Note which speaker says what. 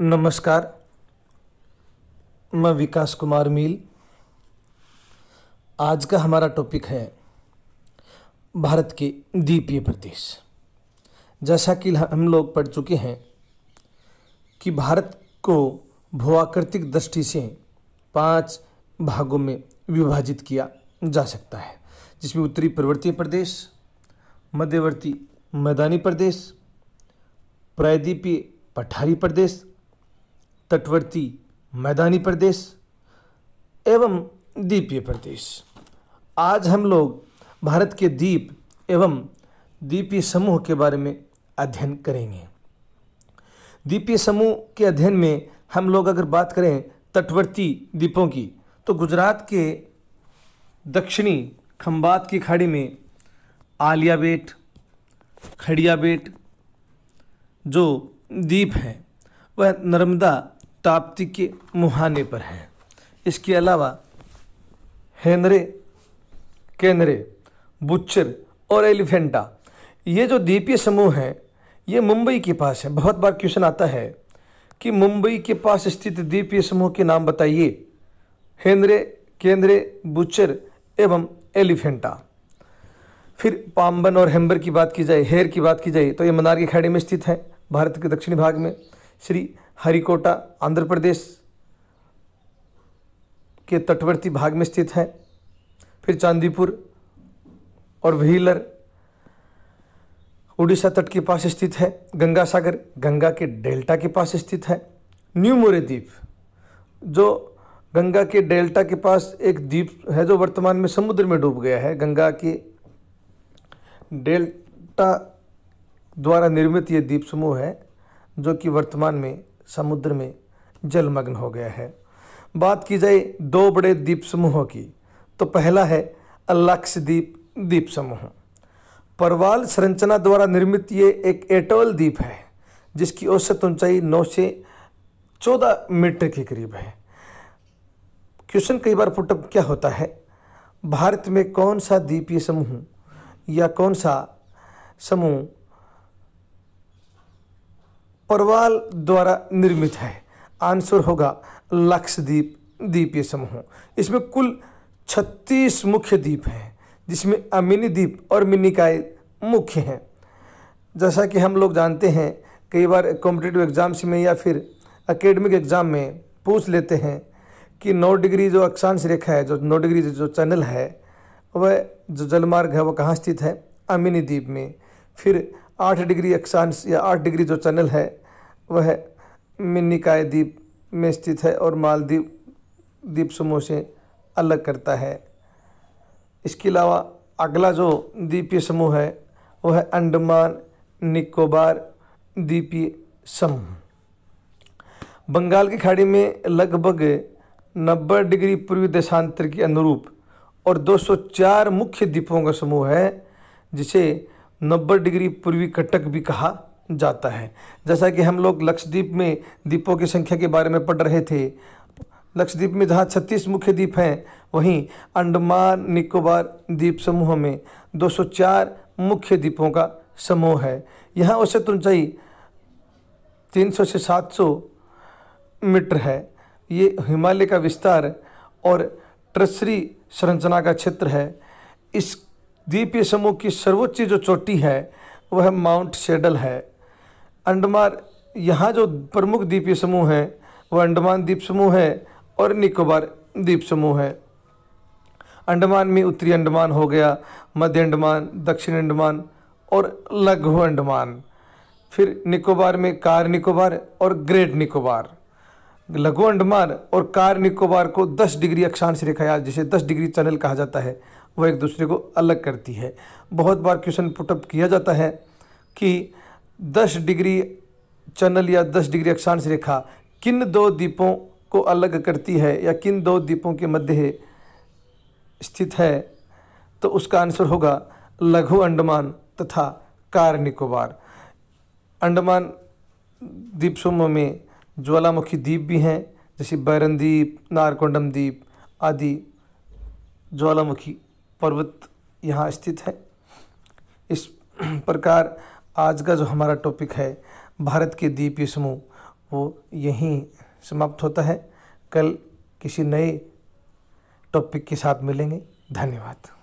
Speaker 1: नमस्कार मैं विकास कुमार मील आज का हमारा टॉपिक है भारत के द्वीपीय प्रदेश जैसा कि हम लोग पढ़ चुके हैं कि भारत को भूआकृतिक दृष्टि से पांच भागों में विभाजित किया जा सकता है जिसमें उत्तरी पर्वतीय प्रदेश मध्यवर्ती मैदानी प्रदेश प्रायद्वीपीय पठारी प्रदेश तटवर्ती मैदानी प्रदेश एवं द्वीपीय प्रदेश आज हम लोग भारत के द्वीप एवं द्वीपीय समूह के बारे में अध्ययन करेंगे द्वीपीय समूह के अध्ययन में हम लोग अगर बात करें तटवर्ती द्वीपों की तो गुजरात के दक्षिणी खम्बात की खाड़ी में आलिया बेट खड़िया बेट जो द्वीप हैं वह नर्मदा ताप्ती के मुहाने पर हैं इसके अलावा हेनरे केनरे बुच्चर और एलिफेंटा ये जो द्वीपीय समूह हैं ये मुंबई के पास है बहुत बार क्वेश्चन आता है कि मुंबई के पास स्थित द्वीपीय समूह के नाम बताइए हेनरे केंद्रे बुचर एवं एलिफेंटा फिर पाम्बन और हेम्बर की बात की जाए हेयर की बात की जाए तो ये मनार की खाड़ी में स्थित है भारत के दक्षिणी भाग में श्री हरिकोटा आंध्र प्रदेश के तटवर्ती भाग में स्थित है फिर चांदीपुर और व्हीलर उड़ीसा तट के पास स्थित है गंगा सागर गंगा के डेल्टा के पास स्थित है न्यू मोरे द्वीप जो गंगा के डेल्टा के पास एक द्वीप है जो वर्तमान में समुद्र में डूब गया है गंगा के डेल्टा द्वारा निर्मित ये द्वीप समूह है जो कि वर्तमान में समुद्र में जलमग्न हो गया है बात की जाए दो बड़े द्वीप समूहों की तो पहला है अलक्षद्वीप द्वीप समूह परवाल संरचना द्वारा निर्मित ये एक एटोल द्वीप है जिसकी औसत ऊंचाई नौ से चौदह मीटर के करीब है क्वेश्चन कई बार पुटअप क्या होता है भारत में कौन सा द्वीपीय समूह या कौन सा समूह परवाल द्वारा निर्मित है आंसर होगा लक्षद्वीप द्वीपीय समूह इसमें कुल छत्तीस मुख्य द्वीप हैं जिसमें अमिनी द्वीप और मिनिकाय मुख्य हैं जैसा कि हम लोग जानते हैं कई बार कॉम्पिटेटिव एग्ज़ाम्स में या फिर अकेडमिक एग्ज़ाम में पूछ लेते हैं कि नौ डिग्री जो अक्षांश रेखा है जो नौ डिग्री जो चैनल है वह जो जलमार्ग है वह कहाँ स्थित है अमिनी द्वीप में फिर आठ डिग्री अक्षांश या आठ डिग्री जो चैनल है वह मिनिकाय द्वीप में स्थित है और मालदीप द्वीप समूह से अलग करता है इसके अलावा अगला जो द्वीपीय समूह है वह है अंडमान निकोबार द्वीपीय समूह बंगाल की खाड़ी में लगभग नब्बे डिग्री पूर्वी देशांतर के अनुरूप और 204 मुख्य द्वीपों का समूह है जिसे नब्बे डिग्री पूर्वी कटक भी कहा जाता है जैसा कि हम लोग लक्षद्वीप में द्वीपों की संख्या के बारे में पढ़ रहे थे लक्षद्वीप में जहाँ छत्तीस मुख्य द्वीप हैं वहीं अंडमान निकोबार द्वीप समूह में 204 मुख्य द्वीपों का समूह है यहाँ औसत ऊंचाई 300 से 700 मीटर है ये हिमालय का विस्तार और ट्रसरी संरचना का क्षेत्र है इस द्वीपीय समूह की सर्वोच्च जो चोटी है वह माउंट सेडल है अंडमान यहाँ जो प्रमुख द्वीपीय समूह है वह अंडमान द्वीप समूह है और निकोबार द्वीप समूह है अंडमान में उत्तरी अंडमान हो गया मध्य अंडमान दक्षिण अंडमान और लघु अंडमान फिर निकोबार में कार निकोबार और ग्रेट निकोबार लघु अंडमान और कार निकोबार को 10 डिग्री अक्षांश रेखा या जिसे 10 डिग्री चैनल कहा जाता है वह एक दूसरे को अलग करती है बहुत बार क्वेश्चन पुटअप किया जाता है कि 10 डिग्री चैनल या 10 डिग्री अक्षांश रेखा किन दो द्वीपों को अलग करती है या किन दो द्वीपों के मध्य स्थित है तो उसका आंसर होगा लघु अंडमान तथा कार निकोबार अंडमान द्वीप समूह में ज्वालामुखी द्वीप भी हैं जैसे बैरन द्वीप नारकोंडम द्वीप आदि ज्वालामुखी पर्वत यहाँ स्थित है इस प्रकार आज का जो हमारा टॉपिक है भारत के द्वीपीय समूह वो यहीं समाप्त होता है कल किसी नए टॉपिक के साथ मिलेंगे धन्यवाद